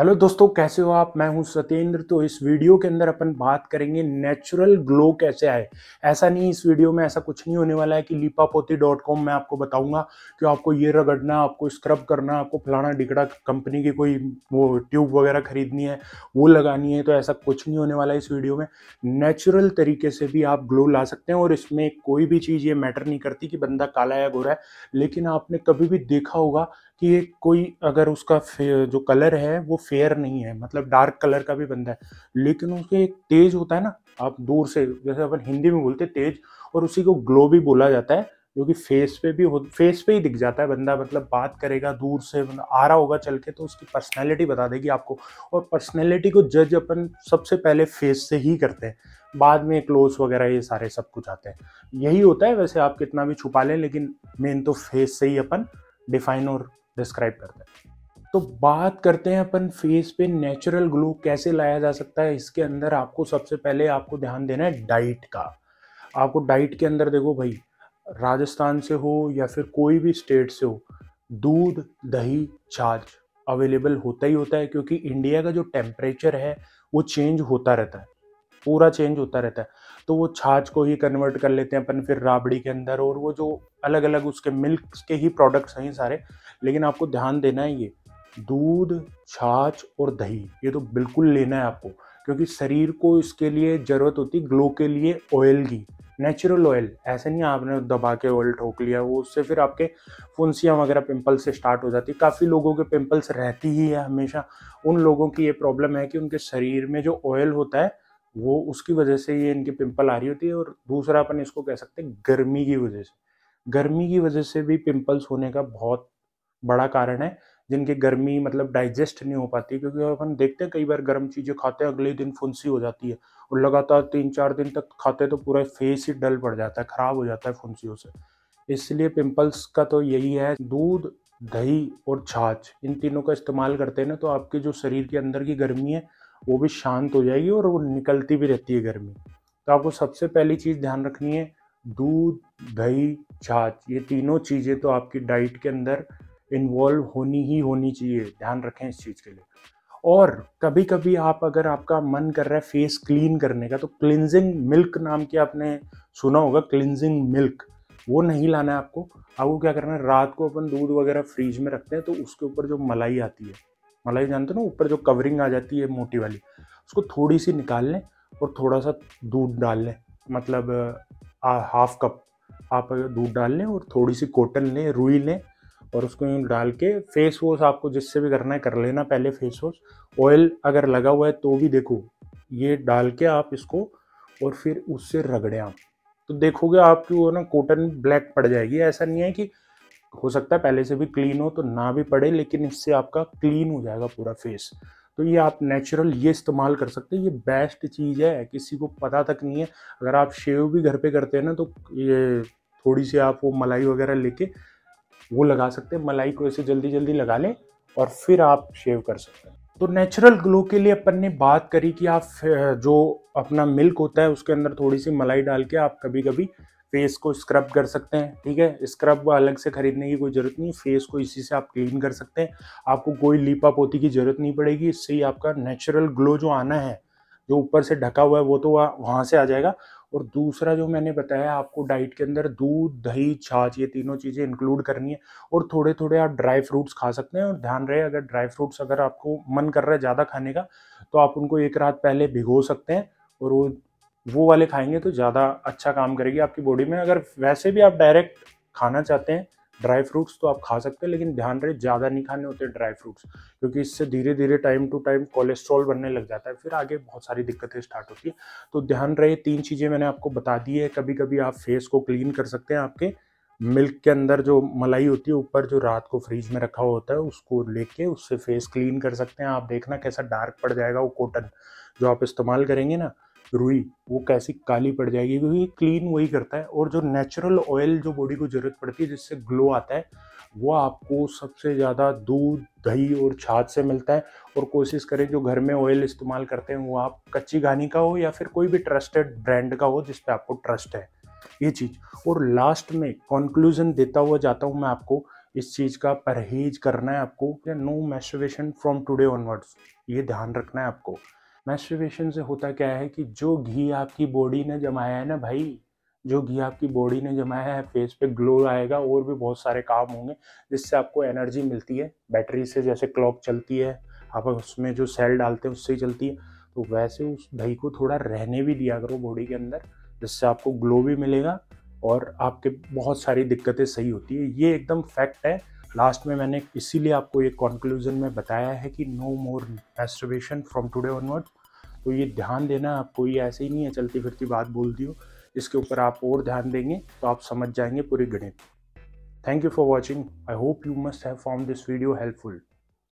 hello दोस्तों कैसे हो आप मैं हूं सत्येंद्र तो इस वीडियो के अंदर अपन बात करेंगे नेचुरल ग्लो कैसे आए ऐसा नहीं इस वीडियो में ऐसा कुछ नहीं होने वाला है कि पोती डॉट कॉम मैं आपको बताऊंगा कि आपको ये रगड़ना आपको स्क्रब करना आपको फलाना डिगड़ा कंपनी की कोई वो ट्यूब वगैरह खरीदनी है वो लगानी है तो ऐसा कुछ नहीं होने वाला है इस वीडियो में नेचुरल तरीके से भी आप ग्लो ला सकते हैं और इसमें कोई भी चीज़ ये मैटर नहीं करती कि बंदा काला या गोरा है लेकिन आपने कभी भी देखा होगा कि कोई अगर उसका जो कलर है वो फेयर नहीं है मतलब डार्क कलर का भी बंदा है लेकिन उसके एक तेज होता है ना आप दूर से जैसे अपन हिंदी में बोलते तेज और उसी को ग्लो भी बोला जाता है जो कि फेस पे भी हो फेस पे ही दिख जाता है बंदा मतलब बात करेगा दूर से आ रहा होगा चल के तो उसकी पर्सनैलिटी बता देगी आपको और पर्सनैलिटी को जज अपन सबसे पहले फेस से ही करते हैं बाद में क्लोज वगैरह ये सारे सब कुछ आते हैं यही होता है वैसे आप कितना भी छुपा लें लेकिन मेन तो फेस से ही अपन डिफाइन और डिस्क्राइब करते हैं तो बात करते हैं अपन फेस पे नेचुरल ग्लो कैसे लाया जा सकता है इसके अंदर आपको सबसे पहले आपको ध्यान देना है डाइट का आपको डाइट के अंदर देखो भाई राजस्थान से हो या फिर कोई भी स्टेट से हो दूध दही छाछ अवेलेबल होता ही होता है क्योंकि इंडिया का जो टेम्परेचर है वो चेंज होता रहता है पूरा चेंज होता रहता है तो वो छाछ को ही कन्वर्ट कर लेते हैं अपन फिर राबड़ी के अंदर और वो जो अलग अलग उसके मिल्क के ही प्रोडक्ट्स हैं सारे लेकिन आपको ध्यान देना है ये दूध छाछ और दही ये तो बिल्कुल लेना है आपको क्योंकि शरीर को इसके लिए ज़रूरत होती ग्लो के लिए ऑयल की नेचुरल ऑयल ऐसे नहीं आपने दबा के ऑयल ठोक लिया वो उससे फिर आपके फुंसियाँ वगैरह पिंपल से स्टार्ट हो जाती है काफ़ी लोगों के पिंपल्स रहती ही है हमेशा उन लोगों की ये प्रॉब्लम है कि उनके शरीर में जो ऑयल होता है वो उसकी वजह से ये इनकी पिंपल आ रही होती है और दूसरा अपन इसको कह सकते हैं गर्मी की वजह से गर्मी की वजह से भी पिंपल्स होने का बहुत बड़ा कारण है जिनकी गर्मी मतलब डाइजेस्ट नहीं हो पाती क्योंकि अपन देखते हैं कई बार गर्म चीज़ें खाते हैं अगले दिन फुंसी हो जाती है और लगातार तीन चार दिन तक खाते तो पूरा फेस ही डल पड़ जाता है ख़राब हो जाता है फुंसियों से इसलिए पिंपल्स का तो यही है दूध दही और छाछ इन तीनों का इस्तेमाल करते हैं ना तो आपके जो शरीर के अंदर की गर्मी है वो भी शांत हो जाएगी और वो निकलती भी रहती है गर्मी तो आपको सबसे पहली चीज़ ध्यान रखनी है दूध दही छाछ ये तीनों चीज़ें तो आपकी डाइट के अंदर इन्वॉल्व होनी ही होनी चाहिए ध्यान रखें इस चीज़ के लिए और कभी कभी आप अगर आपका मन कर रहा है फेस क्लीन करने का तो क्लिनजिंग मिल्क नाम की आपने सुना होगा क्लिनजिंग मिल्क वो नहीं लाना है आपको आपको क्या करना है रात को अपन दूध वगैरह फ्रीज में रखते हैं तो उसके ऊपर जो मलाई आती है मलाई जानते हो ना ऊपर जो कवरिंग आ जाती है मोटी वाली उसको थोड़ी सी निकाल लें और थोड़ा सा दूध डाल लें मतलब हाफ कप आप दूध डाल लें और थोड़ी सी कोटन लें रुई लें और उसको यूँ डाल के फेस वॉश आपको जिससे भी करना है कर लेना पहले फेस वॉश ऑयल अगर लगा हुआ है तो भी देखो ये डाल के आप इसको और फिर उससे रगड़ें आप तो देखोगे आपकी वो ना कॉटन ब्लैक पड़ जाएगी ऐसा नहीं है कि हो सकता है पहले से भी क्लीन हो तो ना भी पड़े लेकिन इससे आपका क्लीन हो जाएगा पूरा फेस तो ये आप नेचुरल ये इस्तेमाल कर सकते हैं ये बेस्ट चीज़ है किसी को पता तक नहीं है अगर आप शेव भी घर पे करते हैं ना तो ये थोड़ी सी आप वो मलाई वगैरह लेके वो लगा सकते हैं मलाई को ऐसे जल्दी जल्दी लगा लें और फिर आप शेव कर सकते हैं तो नेचुरल ग्लो के लिए अपन ने बात करी कि आप जो अपना मिल्क होता है उसके अंदर थोड़ी सी मलाई डाल के आप कभी कभी फेस को स्क्रब कर सकते हैं ठीक है स्क्रब अलग से खरीदने की कोई ज़रूरत नहीं फेस को इसी से आप क्लीन कर सकते हैं आपको कोई लीपा पोती की ज़रूरत नहीं पड़ेगी इससे ही आपका नेचुरल ग्लो जो आना है जो ऊपर से ढका हुआ है वो तो वहाँ से आ जाएगा और दूसरा जो मैंने बताया आपको डाइट के अंदर दूध दही छाछ ये तीनों चीज़ें इंक्लूड करनी है और थोड़े थोड़े आप ड्राई फ्रूट्स खा सकते हैं और ध्यान रहे अगर ड्राई फ्रूट्स अगर आपको मन कर रहा है ज़्यादा खाने का तो आप उनको एक रात पहले भिगो सकते हैं और वो वो वाले खाएंगे तो ज़्यादा अच्छा काम करेगी आपकी बॉडी में अगर वैसे भी आप डायरेक्ट खाना चाहते हैं ड्राई फ्रूट्स तो आप खा सकते हैं लेकिन ध्यान रहे ज़्यादा नहीं खाने होते ड्राई फ्रूट्स क्योंकि इससे धीरे धीरे टाइम टू टाइम कोलेस्ट्रॉल बनने लग जाता है फिर आगे बहुत सारी दिक्कतें स्टार्ट होती है तो ध्यान रहे तीन चीज़ें मैंने आपको बता दी है कभी कभी आप फेस को क्लीन कर सकते हैं आपके मिल्क के अंदर जो मलाई होती है ऊपर जो रात को फ्रीज में रखा होता है उसको लेके उससे फेस क्लीन कर सकते हैं आप देखना कैसा डार्क पड़ जाएगा वो कॉटन जो आप इस्तेमाल करेंगे ना रुई वो कैसी काली पड़ जाएगी क्योंकि क्लीन वही करता है और जो नेचुरल ऑयल जो बॉडी को ज़रूरत पड़ती है जिससे ग्लो आता है वो आपको सबसे ज़्यादा दूध दही और छाछ से मिलता है और कोशिश करें जो घर में ऑयल इस्तेमाल करते हैं वो आप कच्ची घानी का हो या फिर कोई भी ट्रस्टेड ब्रांड का हो जिस पर आपको ट्रस्ट है ये चीज़ और लास्ट में कंक्लूजन देता हुआ जाता हूँ मैं आपको इस चीज़ का परहेज करना है आपको या no masturbation from today onwards ये ध्यान रखना है आपको मैस्ट्रिवेशन से होता क्या है कि जो घी आपकी बॉडी ने जमाया है ना भाई जो घी आपकी बॉडी ने जमाया है फेस पे ग्लो आएगा और भी बहुत सारे काम होंगे जिससे आपको एनर्जी मिलती है बैटरी से जैसे क्लॉक चलती है आप उसमें जो सेल डालते हैं उससे ही चलती है तो वैसे उस दही को थोड़ा रहने भी दिया करो बॉडी के अंदर जिससे आपको ग्लो भी मिलेगा और आपके बहुत सारी दिक्कतें सही होती है ये एकदम फैक्ट है लास्ट में मैंने इसीलिए आपको ये कॉन्क्लूजन में बताया है कि no more masturbation from today onward तो ये ध्यान देना आप कोई ऐसे ही नहीं है चलती फिरती बात बोल दी हो इसके ऊपर आप और ध्यान देंगे तो आप समझ जाएंगे पूरे गणित thank you for watching I hope you must have found this video helpful